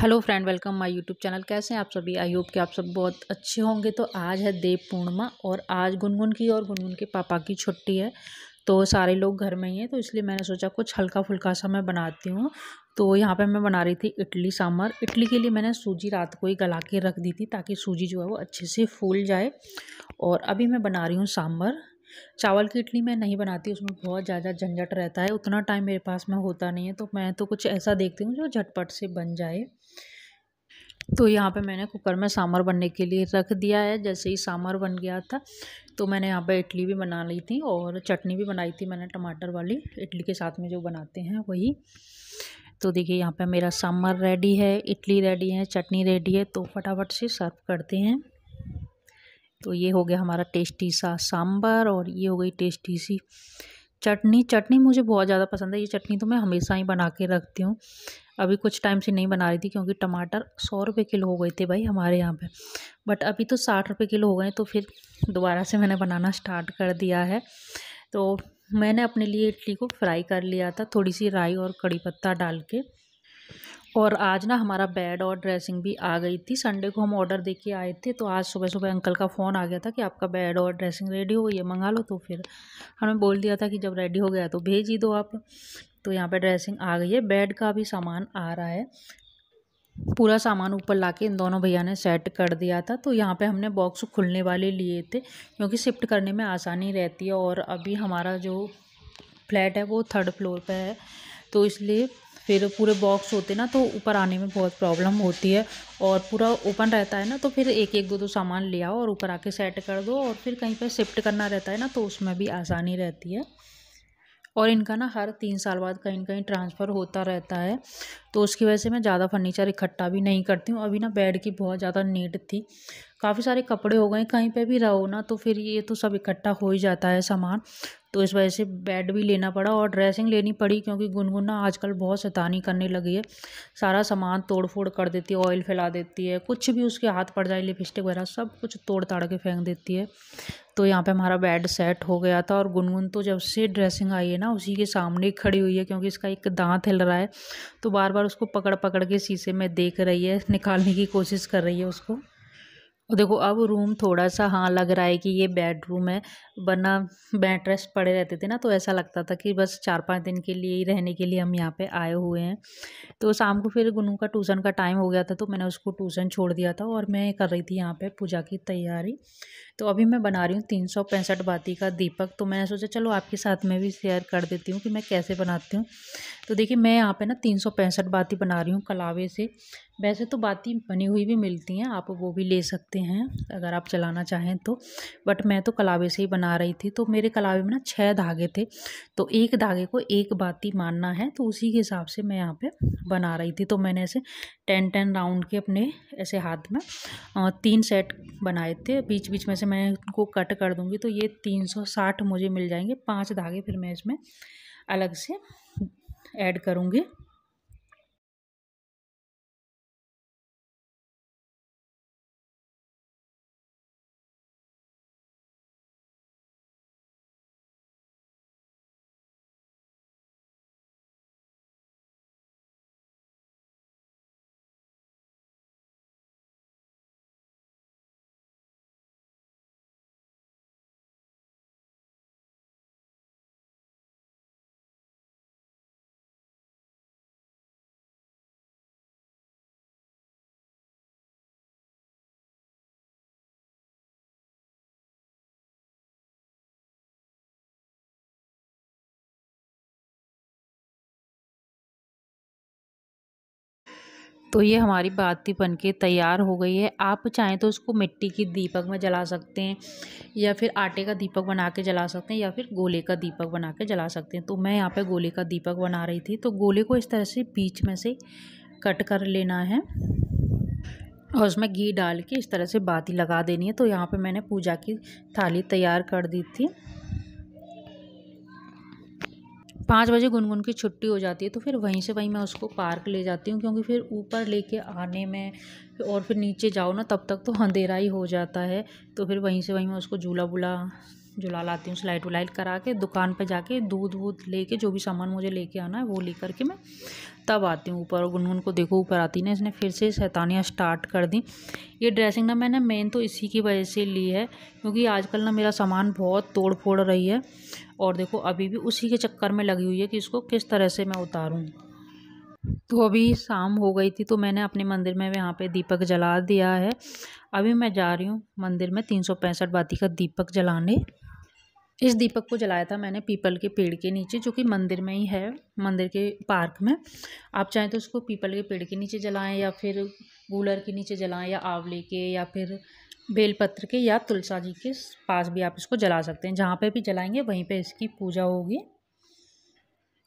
hello friend welcome my YouTube channel कैसे हैं आप सभी आई होप कि आप सब बहुत अच्छे होंगे तो आज है देव पूर्णिमा और आज गुनगुन की और गुनगुन के पापा की छुट्टी है तो सारे लोग घर में ही हैं तो इसलिए मैंने सोचा कुछ हल्का फुल्का सा मैं बनाती हूँ तो यहाँ पे मैं बना रही थी इडली सांभर इडली के लिए मैंने सूजी रात को ही गला के रख दी थी ताकि सूजी जो है वो अच्छे से फूल जाए और अभी मैं बना रही हूँ सांभर चावल की इडली मैं नहीं बनाती उसमें बहुत ज़्यादा झंझट रहता है उतना टाइम मेरे पास में होता नहीं है तो मैं तो कुछ ऐसा देखती हूँ जो झटपट से बन जाए तो यहाँ पे मैंने कुकर में सांभर बनने के लिए रख दिया है जैसे ही सांभर बन गया था तो मैंने यहाँ पे इडली भी बना ली थी और चटनी भी बनाई थी मैंने टमाटर वाली इडली के साथ में जो बनाते हैं वही तो देखिए यहाँ पे मेरा सांभर रेडी है इडली रेडी है चटनी रेडी है तो फटाफट से सर्व करते हैं तो ये हो गया हमारा टेस्टी सा सांभर और ये हो गई टेस्टी सी चटनी चटनी मुझे बहुत ज़्यादा पसंद है ये चटनी तो मैं हमेशा ही बना के रखती हूँ अभी कुछ टाइम से नहीं बना रही थी क्योंकि टमाटर सौ रुपये किलो हो गए थे भाई हमारे यहाँ पे बट अभी तो साठ रुपये किलो हो गए तो फिर दोबारा से मैंने बनाना स्टार्ट कर दिया है तो मैंने अपने लिए इडली को फ्राई कर लिया था थोड़ी सी राई और कड़ी पत्ता डाल के और आज ना हमारा बेड और ड्रेसिंग भी आ गई थी संडे को हम ऑर्डर दे के आए थे तो आज सुबह सुबह अंकल का फ़ोन आ गया था कि आपका बेड और ड्रेसिंग रेडी हो गई है मंगा लो तो फिर हमें बोल दिया था कि जब रेडी हो गया तो भेज ही दो आप तो यहाँ पे ड्रेसिंग आ गई है बेड का भी सामान आ रहा है पूरा सामान ऊपर ला के इन दोनों भैया ने सेट कर दिया था तो यहाँ पर हमने बॉक्स खुलने वाले लिए थे क्योंकि शिफ्ट करने में आसानी रहती है और अभी हमारा जो फ्लैट है वो थर्ड फ्लोर पर है तो इसलिए फिर पूरे बॉक्स होते ना तो ऊपर आने में बहुत प्रॉब्लम होती है और पूरा ओपन रहता है ना तो फिर एक एक दो दो सामान ले आओ और ऊपर आके सेट कर दो और फिर कहीं पर शिफ्ट करना रहता है ना तो उसमें भी आसानी रहती है और इनका ना हर तीन साल बाद कहीं कहीं ट्रांसफ़र होता रहता है तो उसकी वजह से मैं ज़्यादा फर्नीचर इकट्ठा भी नहीं करती हूँ अभी ना बेड की बहुत ज़्यादा नीड थी काफ़ी सारे कपड़े हो गए कहीं पे भी रहो ना तो फिर ये तो सब इकट्ठा हो ही जाता है सामान तो इस वजह से बेड भी लेना पड़ा और ड्रेसिंग लेनी पड़ी क्योंकि गुनगुन ना आजकल बहुत शैतानी करने लगी है सारा सामान तोड़ फोड़ कर देती है ऑयल फैला देती है कुछ भी उसके हाथ पड़ जाए लिपस्टिक वगैरह सब कुछ तोड़ ताड़ के फेंक देती है तो यहाँ पे हमारा बेड सेट हो गया था और गुनगुन तो जब से ड्रेसिंग आई है ना उसी के सामने खड़ी हुई है क्योंकि इसका एक दांत हिल रहा है तो बार बार उसको पकड़ पकड़ के शीशे में देख रही है निकालने की कोशिश कर रही है उसको और देखो अब रूम थोड़ा सा हाँ लग रहा है कि ये बेडरूम है वरना बेड रेस्ट पड़े रहते थे ना तो ऐसा लगता था कि बस चार पाँच दिन के लिए ही रहने के लिए हम यहाँ पे आए हुए हैं तो शाम को फिर गुनू का ट्यूशन का टाइम हो गया था तो मैंने उसको ट्यूशन छोड़ दिया था और मैं कर रही थी यहाँ पे पूजा की तैयारी तो अभी मैं बना रही हूँ तीन सौ पैंसठ बाती का दीपक तो मैंने सोचा चलो आपके साथ में भी शेयर कर देती हूँ कि मैं कैसे बनाती हूँ तो देखिए मैं यहाँ पे ना तीन सौ पैंसठ बाती बना रही हूँ कलावे से वैसे तो बाती बनी हुई भी मिलती हैं आप वो भी ले सकते हैं अगर आप चलाना चाहें तो बट मैं तो कलावे से ही बना रही थी तो मेरे कलावे में ना छः धागे थे तो एक धागे को एक बाती मानना है तो उसी के हिसाब से मैं यहाँ पर बना रही थी तो मैंने ऐसे टेन टेन राउंड के अपने ऐसे हाथ में तीन सेट बनाए थे बीच बीच में से मैं उनको कट कर दूँगी तो ये तीन सौ साठ मुझे मिल जाएंगे पांच धागे फिर मैं इसमें अलग से ऐड करूँगी तो ये हमारी बाती बन के तैयार हो गई है आप चाहें तो उसको मिट्टी की दीपक में जला सकते हैं या फिर आटे का दीपक बना के जला सकते हैं या फिर गोले का दीपक बना के जला सकते हैं तो मैं यहाँ पे गोले का दीपक बना रही थी तो गोले को इस तरह से बीच में से कट कर लेना है और उसमें घी डाल के इस तरह से बाती लगा देनी है तो यहाँ पर मैंने पूजा की थाली तैयार कर दी थी पाँच बजे गुनगुन की छुट्टी हो जाती है तो फिर वहीं से वहीं मैं उसको पार्क ले जाती हूँ क्योंकि फिर ऊपर लेके आने में और फिर नीचे जाओ ना तब तक तो अंधेरा ही हो जाता है तो फिर वहीं से वहीं मैं उसको झूला बुला जुला लाती हूँ सिलाई टुलाई करा के दुकान पे जाके दूध वूध लेके जो भी सामान मुझे लेके आना है वो ले करके मैं तब आती हूँ ऊपर और गुनगुन को देखो ऊपर आती ना इसने फिर से शैतानियाँ स्टार्ट कर दी ये ड्रेसिंग ना मैंने मेन तो इसी की वजह से ली है क्योंकि आजकल ना मेरा सामान बहुत तोड़ फोड़ रही है और देखो अभी भी उसी के चक्कर में लगी हुई है कि इसको किस तरह से मैं उतारूँ तो अभी शाम हो गई थी तो मैंने अपने मंदिर में यहाँ पे दीपक जला दिया है अभी मैं जा रही हूँ मंदिर में तीन सौ पैंसठ बाती का दीपक जलाने इस दीपक को जलाया था मैंने पीपल के पेड़ के नीचे जो कि मंदिर में ही है मंदिर के पार्क में आप चाहें तो उसको पीपल के पेड़ के नीचे जलाएं या फिर गूलर के नीचे जलाएं या आंवले के या फिर बेलपत्र के या तुलसा जी के पास भी आप इसको जला सकते हैं जहाँ पे भी जलाएंगे वहीं पे इसकी पूजा होगी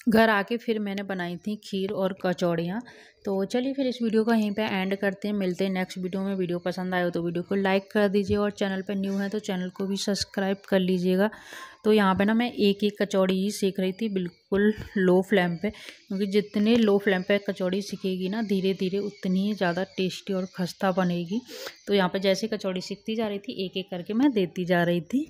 घर आके फिर मैंने बनाई थी खीर और कचौड़ियाँ तो चलिए फिर इस वीडियो का यहीं पे एंड करते हैं मिलते हैं नेक्स्ट वीडियो में वीडियो पसंद आए तो वीडियो को लाइक कर दीजिए और चैनल पे न्यू है तो चैनल को भी सब्सक्राइब कर लीजिएगा तो यहाँ पे ना मैं एक एक कचौड़ी ही सीख रही थी बिल्कुल लो फ्लेम पे क्योंकि जितने लो फ्लेम पे कचौड़ी सीखेगी ना धीरे धीरे उतनी ही ज़्यादा टेस्टी और खस्ता बनेगी तो यहाँ पर जैसे कचौड़ी सीखती जा रही थी एक एक करके मैं देती जा रही थी